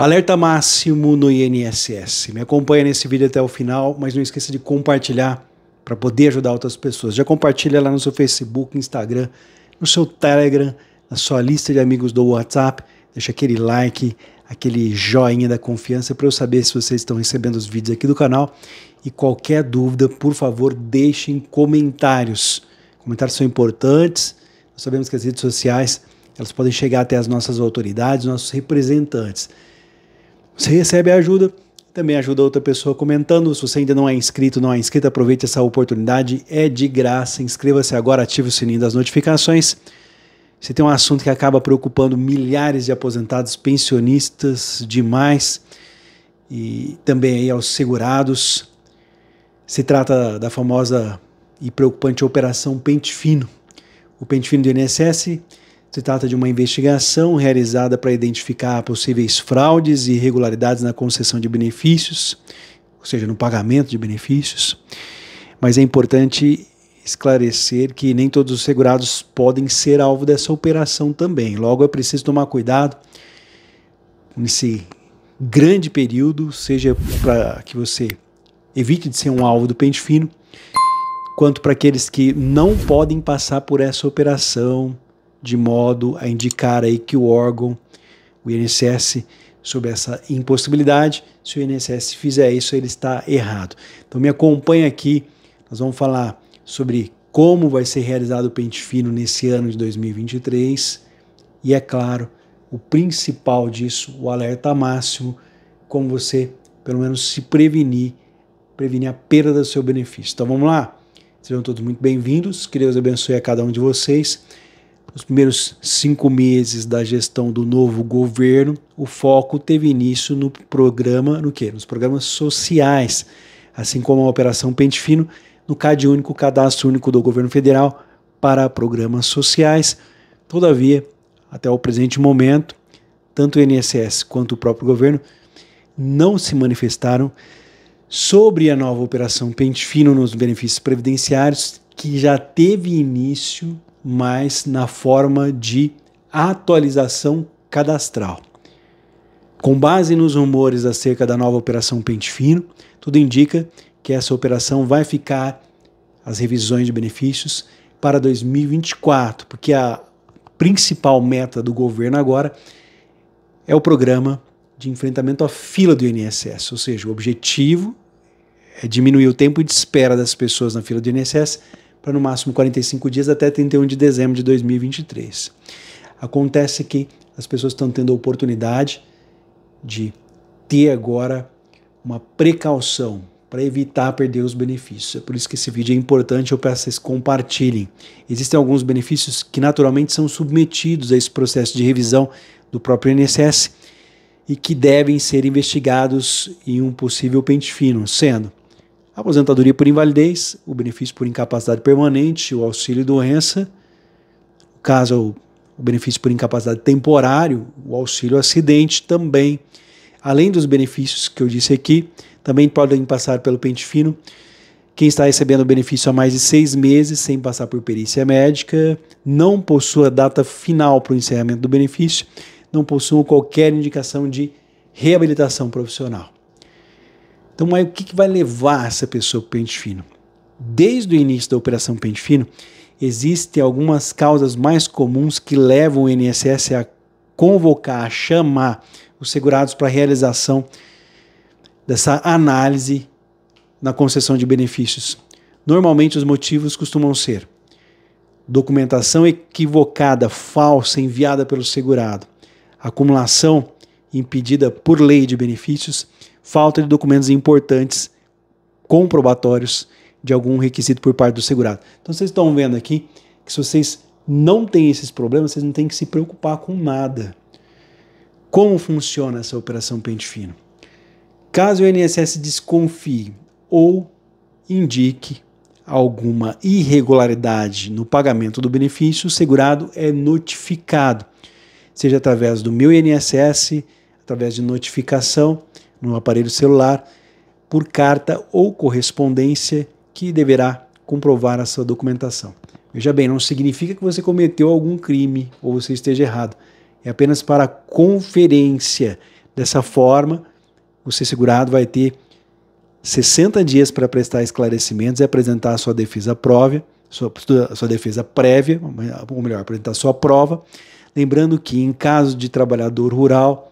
Alerta máximo no INSS. Me acompanha nesse vídeo até o final, mas não esqueça de compartilhar para poder ajudar outras pessoas. Já compartilha lá no seu Facebook, Instagram, no seu Telegram, na sua lista de amigos do WhatsApp. Deixa aquele like, aquele joinha da confiança para eu saber se vocês estão recebendo os vídeos aqui do canal. E qualquer dúvida, por favor, deixem comentários. Comentários são importantes. Nós sabemos que as redes sociais elas podem chegar até as nossas autoridades, nossos representantes. Você recebe a ajuda, também ajuda outra pessoa comentando. Se você ainda não é inscrito, não é inscrito, aproveite essa oportunidade, é de graça. Inscreva-se agora, ative o sininho das notificações. Se tem um assunto que acaba preocupando milhares de aposentados, pensionistas demais e também aí aos segurados. Se trata da famosa e preocupante operação Pente Fino. O Pente Fino do INSS se trata de uma investigação realizada para identificar possíveis fraudes e irregularidades na concessão de benefícios, ou seja, no pagamento de benefícios. Mas é importante esclarecer que nem todos os segurados podem ser alvo dessa operação também. Logo, é preciso tomar cuidado nesse grande período, seja para que você evite de ser um alvo do pente fino, quanto para aqueles que não podem passar por essa operação de modo a indicar aí que o órgão, o INSS, sobre essa impossibilidade, se o INSS fizer isso, ele está errado. Então me acompanha aqui, nós vamos falar sobre como vai ser realizado o pente fino nesse ano de 2023 e, é claro, o principal disso, o alerta máximo, como você pelo menos se prevenir, prevenir a perda do seu benefício. Então vamos lá? Sejam todos muito bem-vindos, que Deus abençoe a cada um de vocês nos primeiros cinco meses da gestão do novo governo, o foco teve início no programa, no quê? Nos programas sociais, assim como a Operação Pente Fino, no CAD Único, Cadastro Único do Governo Federal para programas sociais. Todavia, até o presente momento, tanto o INSS quanto o próprio governo não se manifestaram sobre a nova Operação Pente Fino nos benefícios previdenciários, que já teve início mas na forma de atualização cadastral. Com base nos rumores acerca da nova operação Pente Fino, tudo indica que essa operação vai ficar as revisões de benefícios para 2024, porque a principal meta do governo agora é o programa de enfrentamento à fila do INSS, ou seja, o objetivo é diminuir o tempo de espera das pessoas na fila do INSS para no máximo 45 dias até 31 de dezembro de 2023. Acontece que as pessoas estão tendo a oportunidade de ter agora uma precaução para evitar perder os benefícios. É por isso que esse vídeo é importante, eu peço que vocês compartilhem. Existem alguns benefícios que naturalmente são submetidos a esse processo de revisão do próprio INSS e que devem ser investigados em um possível pente fino, sendo aposentadoria por invalidez, o benefício por incapacidade permanente, o auxílio doença, o caso o benefício por incapacidade temporário, o auxílio acidente também. Além dos benefícios que eu disse aqui, também podem passar pelo pente fino. Quem está recebendo o benefício há mais de seis meses sem passar por perícia médica, não possua data final para o encerramento do benefício, não possua qualquer indicação de reabilitação profissional. Então, aí o que, que vai levar essa pessoa para o pente fino? Desde o início da operação pente fino, existem algumas causas mais comuns que levam o INSS a convocar, a chamar os segurados para a realização dessa análise na concessão de benefícios. Normalmente os motivos costumam ser documentação equivocada, falsa, enviada pelo segurado, acumulação impedida por lei de benefícios, falta de documentos importantes comprobatórios de algum requisito por parte do segurado. Então vocês estão vendo aqui que se vocês não têm esses problemas, vocês não têm que se preocupar com nada. Como funciona essa operação pente fino? Caso o INSS desconfie ou indique alguma irregularidade no pagamento do benefício, o segurado é notificado, seja através do meu INSS, através de notificação, no aparelho celular por carta ou correspondência que deverá comprovar a sua documentação. Veja bem, não significa que você cometeu algum crime ou você esteja errado. É apenas para conferência. Dessa forma, você segurado vai ter 60 dias para prestar esclarecimentos e apresentar a sua defesa prévia, sua, sua defesa prévia, ou melhor, apresentar a sua prova. Lembrando que em caso de trabalhador rural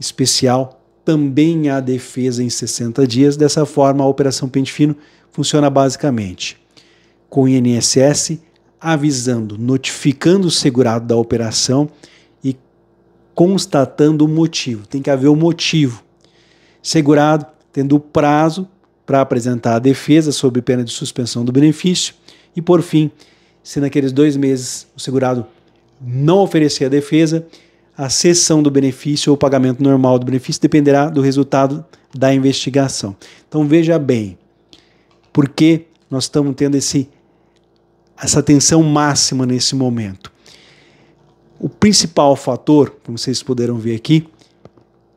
especial, também a defesa em 60 dias. Dessa forma, a Operação Pente Fino funciona basicamente com o INSS avisando, notificando o segurado da operação e constatando o motivo. Tem que haver o um motivo. Segurado tendo o prazo para apresentar a defesa sob pena de suspensão do benefício e, por fim, se naqueles dois meses o segurado não oferecer a defesa, a cessão do benefício ou o pagamento normal do benefício dependerá do resultado da investigação. Então veja bem, por que nós estamos tendo esse, essa tensão máxima nesse momento? O principal fator, como vocês puderam ver aqui,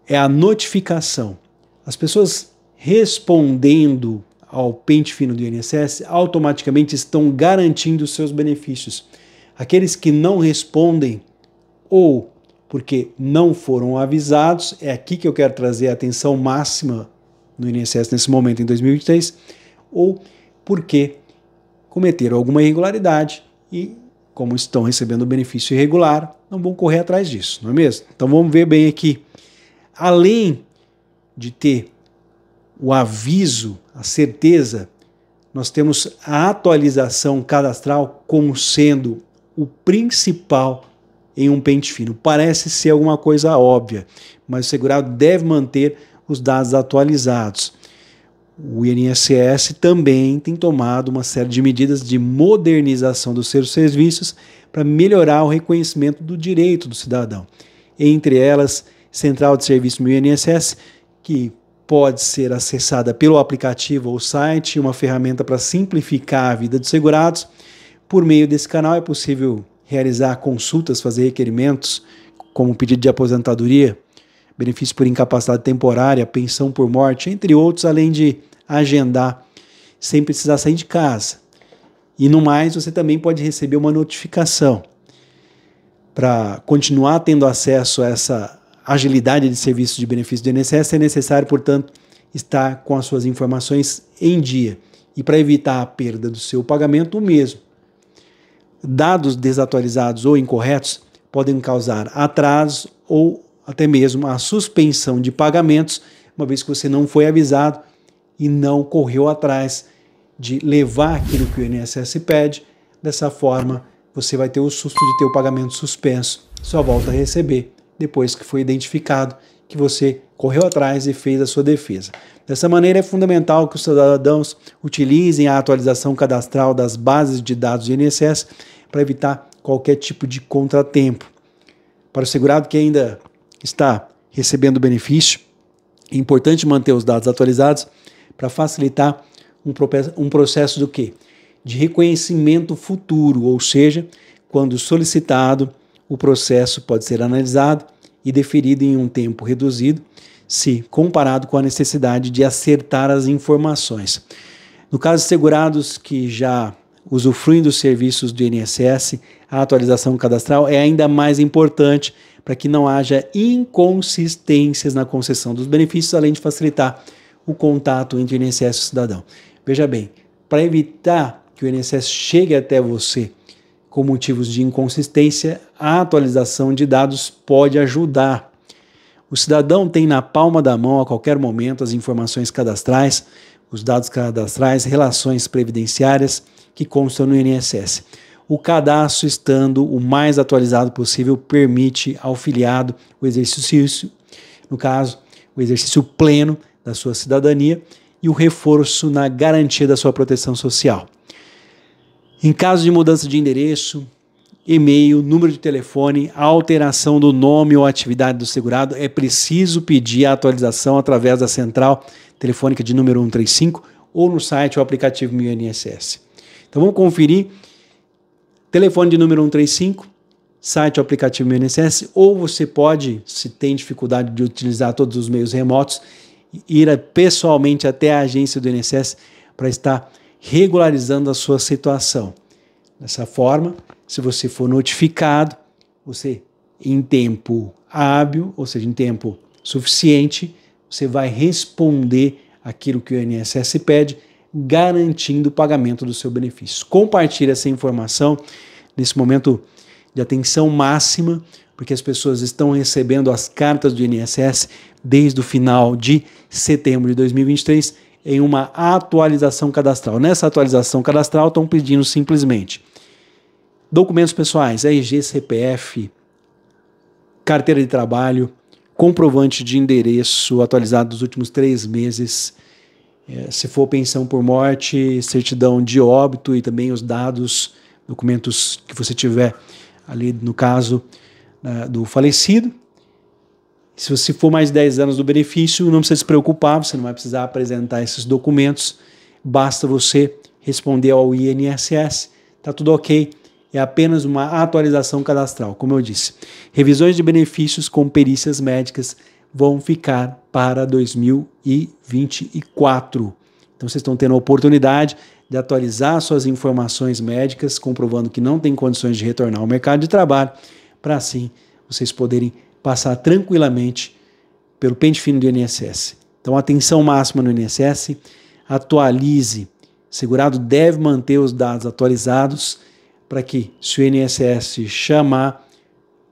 é a notificação. As pessoas respondendo ao pente fino do INSS automaticamente estão garantindo seus benefícios. Aqueles que não respondem ou porque não foram avisados. É aqui que eu quero trazer a atenção máxima no INSS nesse momento, em 2023, ou porque cometeram alguma irregularidade e, como estão recebendo benefício irregular, não vão correr atrás disso, não é mesmo? Então vamos ver bem aqui. Além de ter o aviso, a certeza, nós temos a atualização cadastral como sendo o principal em um pente fino. Parece ser alguma coisa óbvia, mas o segurado deve manter os dados atualizados. O INSS também tem tomado uma série de medidas de modernização dos seus serviços para melhorar o reconhecimento do direito do cidadão. Entre elas, Central de Serviço do INSS, que pode ser acessada pelo aplicativo ou site, uma ferramenta para simplificar a vida dos segurados. Por meio desse canal é possível realizar consultas, fazer requerimentos, como pedido de aposentadoria, benefício por incapacidade temporária, pensão por morte, entre outros, além de agendar sem precisar sair de casa. E no mais, você também pode receber uma notificação para continuar tendo acesso a essa agilidade de serviços de benefício do INSS, é necessário, portanto, estar com as suas informações em dia. E para evitar a perda do seu pagamento, o mesmo dados desatualizados ou incorretos podem causar atrasos ou até mesmo a suspensão de pagamentos, uma vez que você não foi avisado e não correu atrás de levar aquilo que o INSS pede. Dessa forma, você vai ter o susto de ter o pagamento suspenso, só volta a receber depois que foi identificado que você correu atrás e fez a sua defesa. Dessa maneira, é fundamental que os cidadãos utilizem a atualização cadastral das bases de dados do INSS para evitar qualquer tipo de contratempo. Para o segurado que ainda está recebendo benefício, é importante manter os dados atualizados para facilitar um, processo do quê? De reconhecimento futuro, ou seja, quando solicitado, o processo pode ser analisado e deferido em um tempo reduzido, se comparado com a necessidade de acertar as informações. No caso de segurados que já usufruem dos serviços do INSS, a atualização cadastral é ainda mais importante para que não haja inconsistências na concessão dos benefícios, além de facilitar o contato entre o INSS e o cidadão. Veja bem, para evitar que o INSS chegue até você com motivos de inconsistência, a atualização de dados pode ajudar o cidadão tem na palma da mão a qualquer momento as informações cadastrais, os dados cadastrais, relações previdenciárias que constam no INSS. O cadastro, estando o mais atualizado possível, permite ao filiado o exercício, no caso, o exercício pleno da sua cidadania e o reforço na garantia da sua proteção social. Em caso de mudança de endereço, e-mail, número de telefone, a alteração do nome ou atividade do segurado, é preciso pedir a atualização através da central telefônica de número 135 ou no site ou aplicativo Meu INSS. Então vamos conferir telefone de número 135, site ou aplicativo Meu INSS, ou você pode, se tem dificuldade de utilizar todos os meios remotos, ir pessoalmente até a agência do INSS para estar regularizando a sua situação. Dessa forma, se você for notificado, você em tempo hábil, ou seja, em tempo suficiente, você vai responder aquilo que o INSS pede, garantindo o pagamento do seu benefício. Compartilhe essa informação nesse momento de atenção máxima, porque as pessoas estão recebendo as cartas do INSS desde o final de setembro de 2023 em uma atualização cadastral. Nessa atualização cadastral estão pedindo simplesmente Documentos pessoais, RG, CPF, carteira de trabalho, comprovante de endereço atualizado dos últimos três meses, é, se for pensão por morte, certidão de óbito e também os dados, documentos que você tiver ali no caso do falecido. Se você for mais de 10 anos do benefício, não precisa se preocupar, você não vai precisar apresentar esses documentos, basta você responder ao INSS, tá tudo ok, é apenas uma atualização cadastral, como eu disse. Revisões de benefícios com perícias médicas vão ficar para 2024. Então vocês estão tendo a oportunidade de atualizar suas informações médicas, comprovando que não tem condições de retornar ao mercado de trabalho, para assim vocês poderem passar tranquilamente pelo pente fino do INSS. Então atenção máxima no INSS, atualize. segurado deve manter os dados atualizados para que, se o INSS chamar,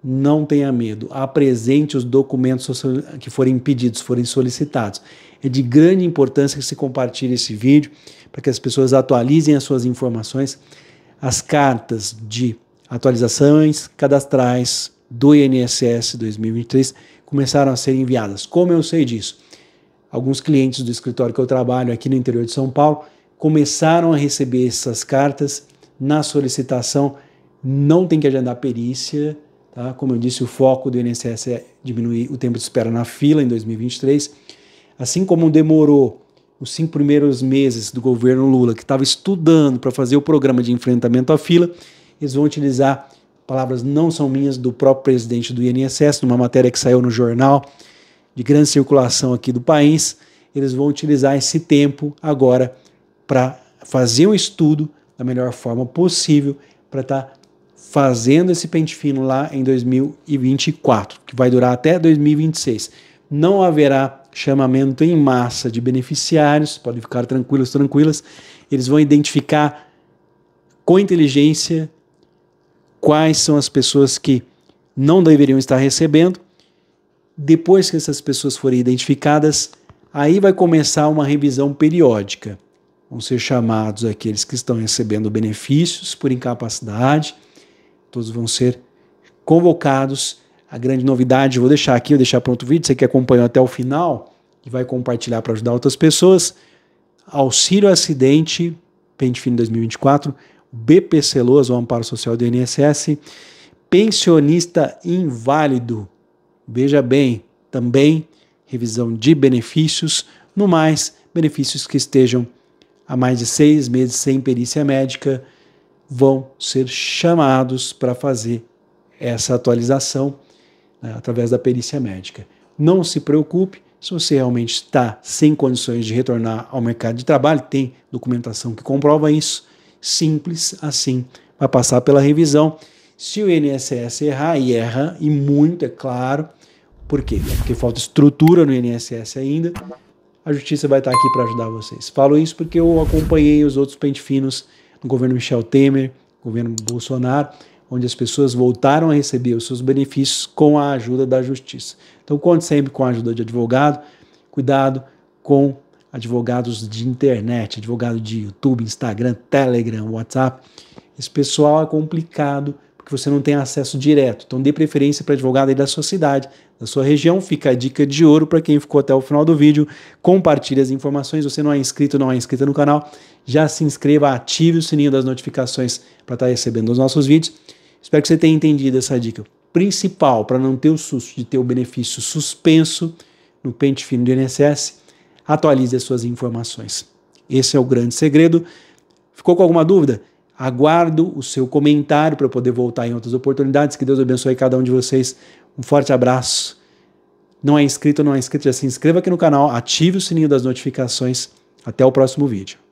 não tenha medo, apresente os documentos que forem pedidos, forem solicitados. É de grande importância que se compartilhe esse vídeo para que as pessoas atualizem as suas informações. As cartas de atualizações cadastrais do INSS 2023 começaram a ser enviadas. Como eu sei disso? Alguns clientes do escritório que eu trabalho aqui no interior de São Paulo começaram a receber essas cartas na solicitação, não tem que agendar perícia, tá? Como eu disse, o foco do INSS é diminuir o tempo de espera na fila em 2023. Assim como demorou os cinco primeiros meses do governo Lula, que estava estudando para fazer o programa de enfrentamento à fila, eles vão utilizar palavras não são minhas do próprio presidente do INSS, numa matéria que saiu no jornal de grande circulação aqui do país, eles vão utilizar esse tempo agora para fazer um estudo da melhor forma possível para estar tá fazendo esse pente fino lá em 2024, que vai durar até 2026. Não haverá chamamento em massa de beneficiários, podem ficar tranquilos, tranquilas. Eles vão identificar com inteligência quais são as pessoas que não deveriam estar recebendo. Depois que essas pessoas forem identificadas, aí vai começar uma revisão periódica vão ser chamados aqueles que estão recebendo benefícios por incapacidade, todos vão ser convocados. A grande novidade, vou deixar aqui, vou deixar pronto o vídeo, você que acompanhou até o final e vai compartilhar para ajudar outras pessoas. Auxílio acidente, pente fino 2024, BPC Loas, o Amparo Social do INSS, pensionista inválido. Veja bem, também revisão de benefícios, no mais, benefícios que estejam há mais de seis meses sem perícia médica, vão ser chamados para fazer essa atualização né, através da perícia médica. Não se preocupe, se você realmente está sem condições de retornar ao mercado de trabalho, tem documentação que comprova isso, simples assim, vai passar pela revisão. Se o INSS errar, e erra, e muito, é claro, por quê? Porque falta estrutura no INSS ainda, a justiça vai estar aqui para ajudar vocês. Falo isso porque eu acompanhei os outros pente finos no governo Michel Temer, governo Bolsonaro, onde as pessoas voltaram a receber os seus benefícios com a ajuda da justiça. Então, conte sempre com a ajuda de advogado, cuidado com advogados de internet, advogado de YouTube, Instagram, Telegram, WhatsApp. Esse pessoal é complicado que você não tem acesso direto. Então dê preferência para advogado aí da sua cidade, da sua região. Fica a dica de ouro para quem ficou até o final do vídeo. Compartilhe as informações. Você não é inscrito, não é inscrita no canal, já se inscreva, ative o sininho das notificações para estar tá recebendo os nossos vídeos. Espero que você tenha entendido essa dica principal para não ter o susto de ter o benefício suspenso no pente fino do INSS. Atualize as suas informações. Esse é o grande segredo. Ficou com alguma dúvida? Aguardo o seu comentário para eu poder voltar em outras oportunidades. Que Deus abençoe cada um de vocês. Um forte abraço. Não é inscrito, não é inscrito, já se inscreva aqui no canal, ative o sininho das notificações. Até o próximo vídeo.